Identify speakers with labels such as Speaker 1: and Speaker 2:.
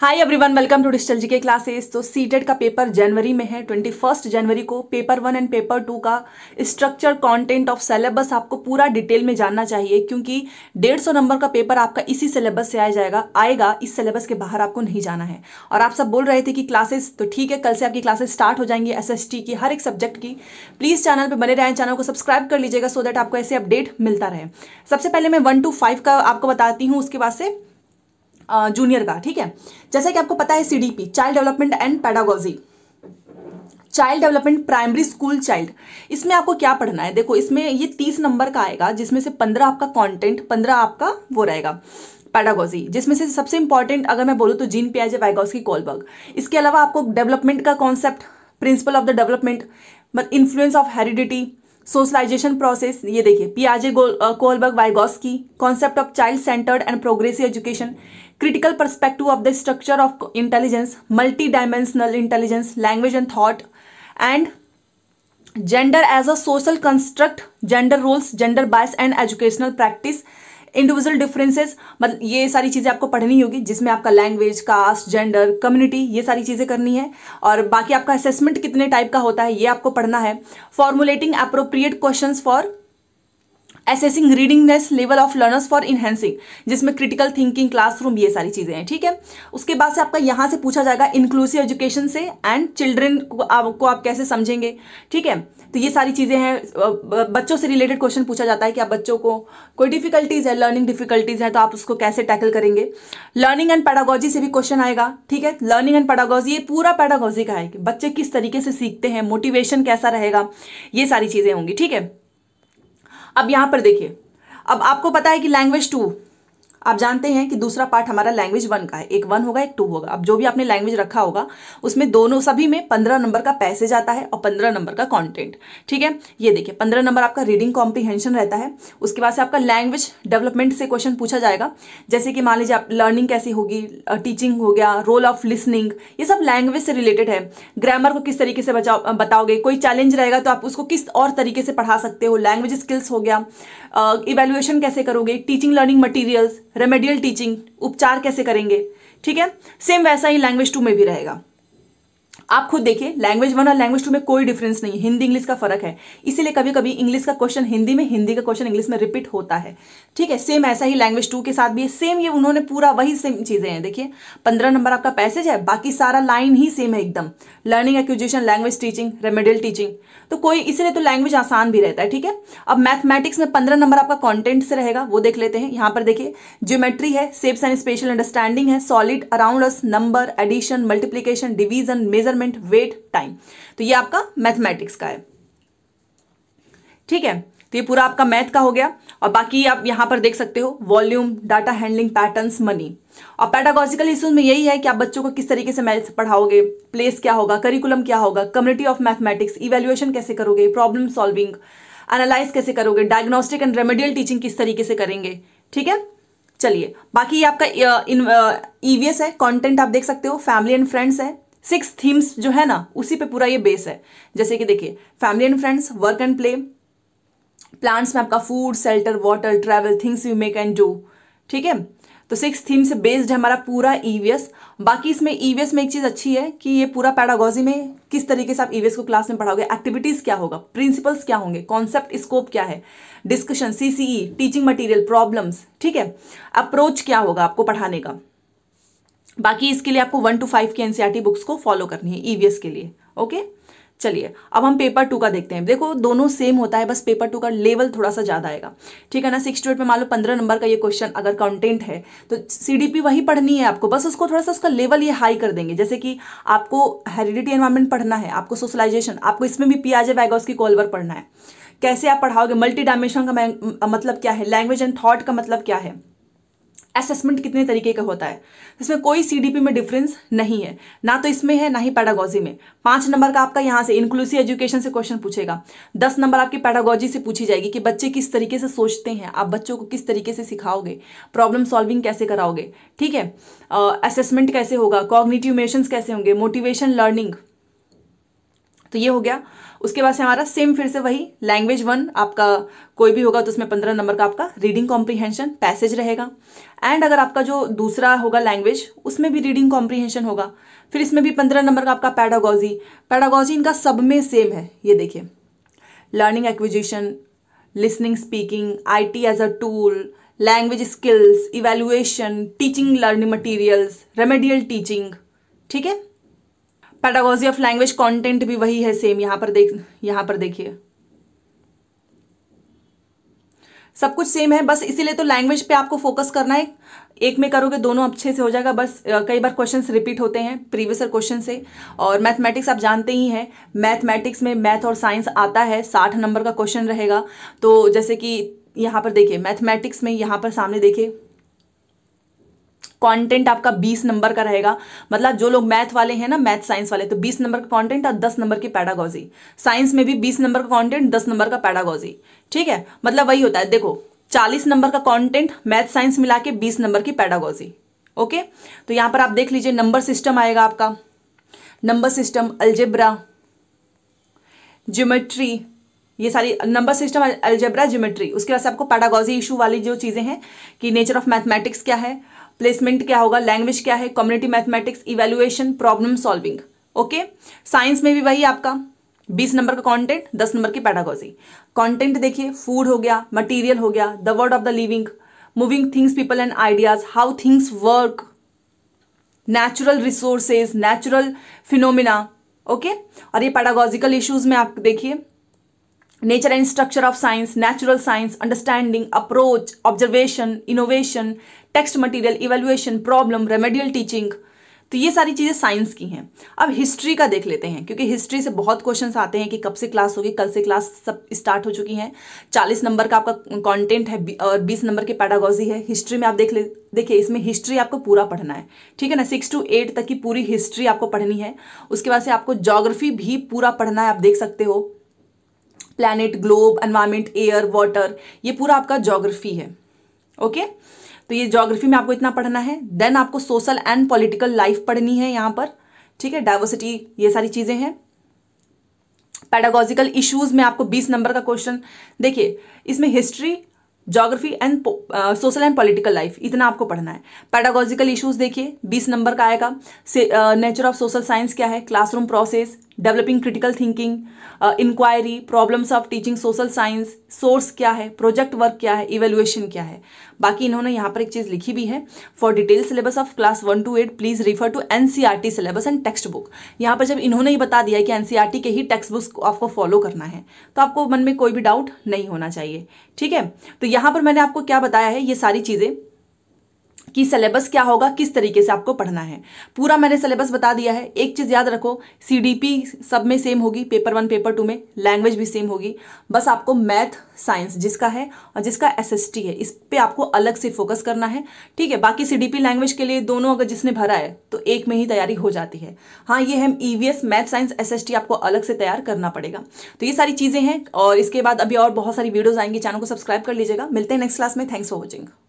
Speaker 1: hi everyone welcome to digital GK classes तो CTET का paper जनवरी में है ट्वेंटी फर्स्ट जनवरी को paper one and paper two का स्ट्रक्चर कंटेंट ऑफ सिलेबस आपको पूरा डिटेल में जानना चाहिए क्योंकि डेढ़ सौ नंबर का पेपर आपका इसी सिलेबस से आया जाएगा आएगा इस सिलेबस के बाहर आपको नहीं जाना है और आप सब बोल रहे थे कि क्लासेस तो ठीक है कल से आपकी क्लासेस स्टार्ट हो जाएंगी एस की हर एक सब्जेक्ट की प्लीज़ चैनल पर बने रहें चैनल को सब्सक्राइब कर लीजिएगा सो दैट आपको ऐसे अपडेट मिलता रहे सबसे पहले मैं वन टू फाइव का आपको बताती हूँ उसके बाद से जूनियर का ठीक है जैसा कि आपको पता है CDP child development and pedagogy child development primary school child इसमें आपको क्या पढ़ना है देखो इसमें ये तीस नंबर का आएगा जिसमें से पंद्रह आपका कॉन्टेंट पंद्रह आपका वो रहेगा पैडागोजी जिसमें से सबसे इंपॉर्टेंट अगर मैं बोलूँ तो जीन वाइगॉस की कॉलबर्ग इसके अलावा आपको डेवलपमेंट का concept principle of the development influence of heredity socialisation process ये देखिए पियाजे कोहलबर्ग की concept of child centred and progressive education critical perspective of the structure of intelligence multi dimensional intelligence language and thought and gender as a social construct gender roles gender bias and educational practice individual differences मतलब ये सारी चीज़ें आपको पढ़नी होगी जिसमें आपका language cast gender community ये सारी चीज़ें करनी है और बाकी आपका असेसमेंट कितने टाइप का होता है ये आपको पढ़ना है formulating appropriate question for assessing readiness level of learners for enhancing जिसमें क्रिटिकल थिंकिंग क्लासरूम ये सारी चीज़ें हैं ठीक है उसके बाद से आपका यहाँ से पूछा जाएगा इंक्लूसिव एजुकेशन से एंड चिल्ड्रेन को आपको आप कैसे समझेंगे ठीक है तो ये सारी चीज़ें हैं बच्चों से रिलेटेड क्वेश्चन पूछा जाता है कि आप बच्चों को कोई डिफिकल्टीज़ है लर्निंग डिफिकल्टीज़ है तो आप उसको कैसे टैकल करेंगे लर्निंग एंड पैडागोजी से भी क्वेश्चन आएगा ठीक है लर्निंग एंड पैडागोजी ये पूरा पैडागोजी का है कि बच्चे किस तरीके से सीखते हैं मोटिवेशन कैसा रहेगा ये सारी चीज़ें होंगी ठीक है अब यहां पर देखिए अब आपको पता है कि लैंग्वेज टू आप जानते हैं कि दूसरा पार्ट हमारा लैंग्वेज वन का है एक वन होगा एक टू होगा अब जो भी आपने लैंग्वेज रखा होगा उसमें दोनों सभी में पंद्रह नंबर का पैसेज आता है और पंद्रह नंबर का कंटेंट ठीक है ये देखिए पंद्रह नंबर आपका रीडिंग कॉम्प्रीहेंशन रहता है उसके बाद से आपका लैंग्वेज डेवलपमेंट से क्वेश्चन पूछा जाएगा जैसे कि मान लीजिए आप लर्निंग कैसी होगी टीचिंग हो गया रोल ऑफ लिसनिंग ये सब लैंग्वेज से रिलेटेड है ग्रामर को किस तरीके से बचाओ बताओगे कोई चैलेंज रहेगा तो आप उसको किस और तरीके से पढ़ा सकते हो लैंग्वेज स्किल्स हो गया इवेल्युएशन कैसे करोगे teaching learning materials remedial teaching उपचार कैसे करेंगे ठीक है सेम वैसा ही लैंग्वेज टू में भी रहेगा आप खुद देखिए लैंग्वेज वन और लैंग्वेज टू में कोई डिफरेंस नहीं है हिंदी इंग्लिश का फर्क है इसीलिए कभी कभी इंग्लिश का क्वेश्चन हिंदी में हिंदी का क्वेश्चन इंग्लिश में रिपीट होता है ठीक है सेम ऐसा ही लैंग्वेज टू के साथ भी है सेम ये उन्होंने पूरा वही सेम चीज़ें हैं देखिए पंद्रह नंबर आपका पैसेज है बाकी सारा लाइन ही सेम है एकदम learning acquisition language teaching remedial teaching तो कोई इसलिए तो लैंग्वेज आसान भी रहता है ठीक है अब मैथमेटिक्स में पंद्रह नंबर आपका कॉन्टेंट से रहेगा वो देख लेते हैं यहां पर देखिए ज्योमेट्री है सेप्स एंड स्पेशल अंडरस्टैंडिंग है solid around number addition multiplication division measure measurement weight time तो ये आपका मैथमेटिक्स का है ठीक है तो ये पूरा आपका मैथ का हो गया और बाकी आप यहां पर देख सकते हो volume data handling patterns money और पैटागोजिकल इश्यूज में यही है कि आप बच्चों को किस तरीके से मैथ पढ़ाओगे प्लेस क्या होगा करिकुलम क्या होगा कम्युनिटी ऑफ मैथमेटिक्स इवेल्युएशन कैसे करोगे प्रॉब्लम सॉल्विंग एनालाइज कैसे करोगे डायग्नोस्टिक एंड रेमेडियल टीचिंग किस तरीके से करेंगे ठीक है चलिए बाकी ये आपका ईवीएस e है कंटेंट आप देख सकते हो फैमिली एंड फ्रेंड्स है सिक्स थीम्स जो है ना उसी पे पूरा ये बेस है जैसे कि देखिए family and friends work and play plants में आपका food shelter water travel things you make and do ठीक है तो सिक्स थीम से बेस्ड है हमारा पूरा ईवीएस e बाकी इसमें ईवीएस e में एक चीज़ अच्छी है कि ये पूरा पैडागोजी में किस तरीके से आप ईवीएस e को क्लास में पढ़ाओगे एक्टिविटीज़ क्या होगा प्रिंसिपल्स क्या होंगे कॉन्सेप्ट स्कोप क्या है discussion CCE teaching material problems ठीक है अप्रोच क्या होगा आपको पढ़ाने का बाकी इसके लिए आपको वन टू फाइव की एनसीईआरटी बुक्स e को फॉलो करनी है ईवीएस e के लिए ओके चलिए अब हम पेपर टू का देखते हैं देखो दोनों सेम होता है बस पेपर टू का लेवल थोड़ा सा ज़्यादा आएगा ठीक है ना सिक्स टू एट में मान लो पंद्रह नंबर का ये क्वेश्चन अगर कंटेंट है तो सीडीपी वही पढ़नी है आपको बस उसको थोड़ा सा उसका लेवल ये हाई कर देंगे जैसे कि आपको हेरिडिटी एनवायरमेंट पढ़ना है आपको सोशलाइजेशन आपको इसमें भी पियाजे वैगा उसकी कॉलवर पढ़ना है कैसे आप पढ़ाओगे मल्टी मतलब डायमेंशन का मतलब क्या है लैंग्वेज एंड थॉट का मतलब क्या है असेसमेंट कितने तरीके का होता है इसमें कोई सीडीपी में डिफरेंस नहीं है ना तो इसमें है ना ही पैडागोजी में पांच नंबर का आपका यहाँ से इंक्लूसिव एजुकेशन से क्वेश्चन पूछेगा दस नंबर आपकी पैडागोजी से पूछी जाएगी कि बच्चे किस तरीके से सोचते हैं आप बच्चों को किस तरीके से सिखाओगे प्रॉब्लम सॉल्विंग कैसे कराओगे ठीक है असेसमेंट कैसे होगा कॉग्निटिव मेशन कैसे होंगे मोटिवेशन लर्निंग तो ये हो गया उसके बाद से हमारा सेम फिर से वही लैंग्वेज वन आपका कोई भी होगा तो उसमें पंद्रह नंबर का आपका रीडिंग कॉम्प्रीहेंशन पैसेज रहेगा एंड अगर आपका जो दूसरा होगा लैंग्वेज उसमें भी रीडिंग कॉम्प्रीहेंशन होगा फिर इसमें भी पंद्रह नंबर का आपका पैडागॉजी पैडागॉजी इनका सब में सेम है ये देखिए learning acquisition listening speaking I T as a tool language skills evaluation teaching learning materials remedial teaching ठीक है पैटागोजी ऑफ लैंग्वेज कॉन्टेंट भी वही है सेम यहाँ पर देख यहाँ पर देखिए सब कुछ सेम है बस इसीलिए तो लैंग्वेज पे आपको फोकस करना है एक में करोगे दोनों अच्छे से हो जाएगा बस कई बार क्वेश्चंस रिपीट होते हैं प्रीवियस क्वेश्चन से और मैथमेटिक्स आप जानते ही हैं मैथमेटिक्स में मैथ और साइंस आता है साठ नंबर का क्वेश्चन रहेगा तो जैसे कि यहाँ पर देखिए मैथमेटिक्स में यहाँ पर सामने देखिए कंटेंट आपका 20 नंबर का रहेगा मतलब जो लोग मैथ वाले हैं ना मैथ साइंस वाले तो 20 नंबर का कंटेंट और 10 नंबर की पैडागोजी साइंस में भी 20 नंबर का कंटेंट 10 नंबर का पैडागोजी ठीक है मतलब वही होता है देखो 40 नंबर का कंटेंट मैथ साइंस मिला के बीस नंबर की पैडागोजी ओके तो यहां पर आप देख लीजिए नंबर सिस्टम आएगा आपका नंबर सिस्टम अल्जेब्रा ज्योमेट्री ये सारी नंबर सिस्टम अल्जेब्रा ज्योमेट्री उसके बाद से आपको पैडागोजी इशू वाली जो चीज़ें हैं कि नेचर ऑफ मैथमेटिक्स क्या है प्लेसमेंट क्या होगा लैंग्वेज क्या है community mathematics evaluation problem solving okay science में भी वही आपका बीस नंबर का कंटेंट दस नंबर की पैडागोजी कंटेंट देखिए फूड हो गया मटेरियल हो गया the world of the living moving things people and ideas how things work natural resources natural phenomena okay और ये पैडागोजिकल इश्यूज में आप देखिए nature and structure of science natural science understanding approach observation innovation text material evaluation problem remedial teaching तो ये सारी चीज़ें science की हैं अब हिस्ट्री का देख लेते हैं क्योंकि हिस्ट्री से बहुत क्वेश्चंस आते हैं कि कब से क्लास होगी कल से क्लास सब स्टार्ट हो चुकी हैं चालीस नंबर का आपका कंटेंट है और बीस नंबर की पैडागोजी है हिस्ट्री में आप देख ले देखिए इसमें हिस्ट्री आपको पूरा पढ़ना है ठीक है ना सिक्स टू एट तक की पूरी हिस्ट्री आपको पढ़नी है उसके बाद से आपको जोग्राफी भी पूरा पढ़ना है आप देख सकते हो planet globe environment air water ये पूरा आपका जोग्राफी है ओके तो ये जोग्राफी में आपको इतना पढ़ना है देन आपको सोशल एंड पॉलिटिकल लाइफ पढ़नी है यहाँ पर ठीक है डाइवर्सिटी ये सारी चीज़ें हैं पैडागोजिकल इश्यूज में आपको 20 नंबर का क्वेश्चन देखिए इसमें history geography and social and political life इतना आपको पढ़ना है पैडागोजिकल इश्यूज देखिए 20 नंबर का आएगा नेचर ऑफ सोशल साइंस क्या है classroom process developing critical thinking inquiry problems of teaching social science source क्या है प्रोजेक्ट वर्क क्या है इवेल्युएशन क्या है बाकी इन्होंने यहाँ पर एक चीज़ लिखी भी है for detail syllabus of class one to eight please refer to N syllabus and text book यहाँ पर जब इन्होंने ही बता दिया है कि एन e के ही टेक्स्ट बुक आपको फॉलो करना है तो आपको मन में कोई भी डाउट नहीं होना चाहिए ठीक है तो यहाँ पर मैंने आपको क्या बताया है ये सारी चीज़ें कि सिलेबस क्या होगा किस तरीके से आपको पढ़ना है पूरा मैंने सिलेबस बता दिया है एक चीज़ याद रखो सीडीपी सब में सेम होगी पेपर वन पेपर टू में लैंग्वेज भी सेम होगी बस आपको मैथ साइंस जिसका है और जिसका टी है इस पर आपको अलग से फोकस करना है ठीक है बाकी पी लैंग्वेज के लिए दोनों अगर जिसने भरा है तो एक में ही तैयारी हो जाती है हाँ ये है एस मैथ साइंस टी आपको अलग से तैयार करना पड़ेगा तो ये सारी चीज़ें हैं और इसके बाद अभी और बहुत सारी वीडियोज़ आएंगी चैनल को सब्सक्राइब कर लीजिएगा मिलते हैं नेक्स्ट क्लास में थैंक्स फॉर वॉचिंग